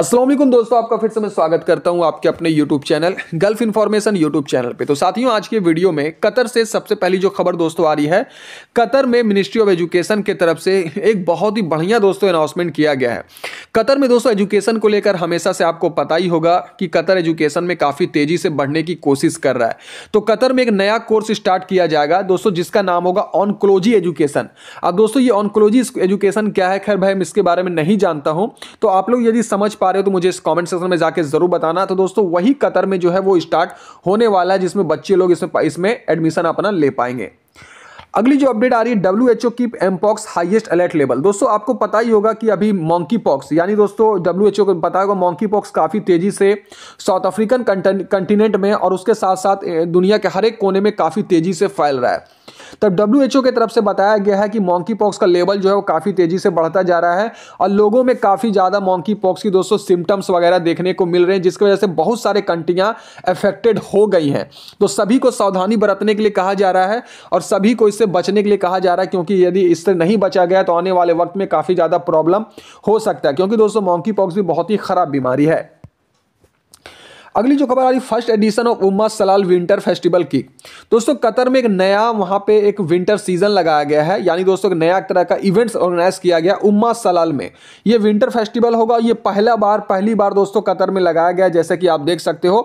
असलम दोस्तों आपका फिर से मैं स्वागत करता हूं आपके अपने YouTube channel Gulf Information YouTube channel पे तो साथियों आज के वीडियो में कतर से सबसे पहली जो खबर दोस्तों आ रही है कतर में मिनिस्ट्री ऑफ एजुकेशन के तरफ से एक बहुत ही बढ़िया दोस्तों अनाउंसमेंट किया गया है कतर में दोस्तों एजुकेशन को लेकर हमेशा से आपको पता ही होगा कि कतर एजुकेशन में काफ़ी तेज़ी से बढ़ने की कोशिश कर रहा है तो कतर में एक नया कोर्स स्टार्ट किया जाएगा दोस्तों जिसका नाम होगा ऑनकोलॉजी एजुकेशन अब दोस्तों ये ऑनकोलॉजी एजुकेशन क्या है खैर भाई मैं इसके बारे में नहीं जानता हूँ तो आप लोग यदि समझ पा रहे हो तो मुझे इस कॉमेंट सेक्शन में जाकर ज़रूर बताना तो दोस्तों वही कतर में जो है वो स्टार्ट होने वाला है जिसमें बच्चे लोग इसमें इसमें एडमिशन अपना ले पाएंगे अगली जो अपडेट आ रही है डब्ल्यू एच ओ की एमपॉक्स हाईएस्ट अलर्ट लेवल दोस्तों आपको पता ही होगा कि अभी मॉन्की पॉक्स यानी दोस्तों डब्ल्यू एच ओ को पता होगा मॉन्की पॉक्स काफ़ी तेज़ी से साउथ अफ्रीकन कंटिनेंट में और उसके साथ साथ दुनिया के हर एक कोने में काफ़ी तेज़ी से फैल रहा है तब डब्ल्यू की तरफ से बताया गया है कि मॉन्की पॉक्स का लेवल जो है वो काफ़ी तेज़ी से बढ़ता जा रहा है और लोगों में काफ़ी ज़्यादा मॉन्की पॉक्स की दोस्तों सिम्टम्स वगैरह देखने को मिल रहे हैं जिसकी वजह से बहुत सारे कंट्रियाँ अफेक्टेड हो गई हैं तो सभी को सावधानी बरतने के लिए कहा जा रहा है और सभी को इससे बचने के लिए कहा जा रहा है क्योंकि यदि इससे नहीं बचा गया तो आने वाले वक्त में काफ़ी ज़्यादा प्रॉब्लम हो सकता है क्योंकि दोस्तों मॉन्की पॉक्स भी बहुत ही ख़राब बीमारी है अगली जो खबर आ रही first edition of Umm Salal winter festival की दोस्तों कतर में एक नया वहाँ पे एक विंटर सीजन लगाया गया है यानी दोस्तों एक नया तरह का इवेंट्स ऑर्गेनाइज किया गया उम्मा सलाल में ये विंटर फेस्टिवल होगा ये पहला बार पहली बार दोस्तों कतर में लगाया गया जैसे कि आप देख सकते हो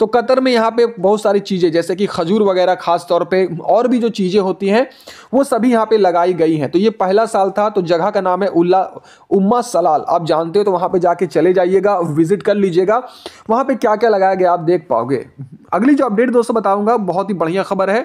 तो कतर में यहाँ पे बहुत सारी चीज़ें जैसे कि खजूर वगैरह खास तौर पर और भी जो चीज़ें होती हैं वो सभी यहाँ पर लगाई गई हैं तो ये पहला साल था तो जगह का नाम है उल्ला उम्मा सलाल आप जानते हो तो वहाँ पर जाके चले जाइएगा विजिट कर लीजिएगा वहाँ पर क्या क्या लगाया गया आप देख पाओगे अगली जो अपडेट दोस्तों बताऊंगा बहुत ही बढ़िया खबर है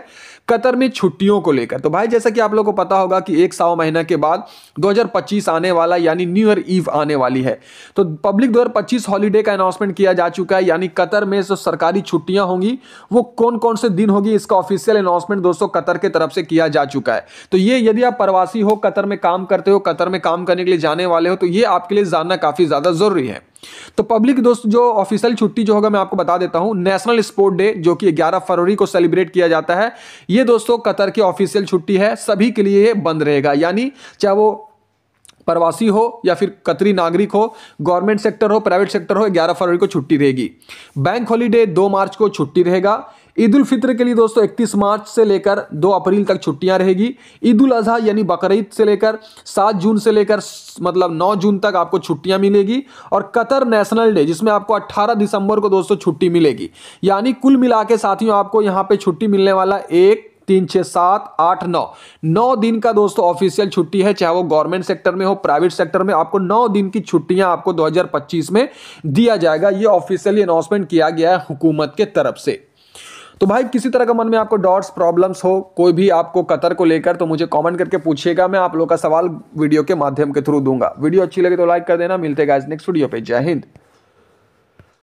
कतर में छुट्टियों को लेकर तो भाई जैसा कि आप लोगों को पता होगा कि एक सौ महीना के बाद 2025 आने वाला यानी न्यू ईयर ईव आने वाली है तो पब्लिक 2025 हॉलीडे का अनाउंसमेंट किया जा चुका है यानी कतर में जो सरकारी छुट्टियां होंगी वो कौन कौन से दिन होगी इसका ऑफिशियल अनाउंसमेंट दोस्तों कतर के तरफ से किया जा चुका है तो ये यदि आप प्रवासी हो कतर में काम करते हो कतर में काम करने के लिए जाने वाले हो तो ये आपके लिए जानना काफ़ी ज़्यादा ज़रूरी है तो पब्लिक दोस्त जो ऑफिशियल छुट्टी जो होगा मैं आपको बता देता हूं नेशनल स्पोर्ट डे जो कि 11 फरवरी को सेलिब्रेट किया जाता है ये दोस्तों कतर की ऑफिशियल छुट्टी है सभी के लिए ये बंद रहेगा यानी चाहे वो प्रवासी हो या फिर कतरी नागरिक हो गवर्नमेंट सेक्टर हो प्राइवेट सेक्टर हो 11 फरवरी को छुट्टी रहेगी बैंक हॉलीडे 2 मार्च को छुट्टी रहेगा ईद उल फित्र के लिए दोस्तों 31 मार्च से लेकर 2 अप्रैल तक छुट्टियां रहेगी ईद उल अजहा यानी बकरीद से लेकर 7 जून से लेकर मतलब 9 जून तक आपको छुट्टियां मिलेगी और कतर नेशनल डे जिसमें आपको 18 दिसंबर को दोस्तों छुट्टी मिलेगी यानी कुल मिला के साथियों आपको यहाँ पे छुट्टी मिलने वाला एक तीन छः सात आठ नौ नौ दिन का दोस्तों ऑफिशियल छुट्टी है चाहे वो गवर्नमेंट सेक्टर में हो प्राइवेट सेक्टर में आपको नौ दिन की छुट्टियां आपको 2025 में दिया जाएगा ये ऑफिशियली अनाउंसमेंट किया गया है हुकूमत के तरफ से तो भाई किसी तरह का मन में आपको डॉट्स प्रॉब्लम्स हो कोई भी आपको कतर को लेकर तो मुझे कॉमेंट करके पूछिएगा मैं आप लोग का सवाल वीडियो के माध्यम के थ्रू दूंगा वीडियो अच्छी लगे तो लाइक कर देना मिलते गाइज नेक्स्ट वीडियो पे जय हिंद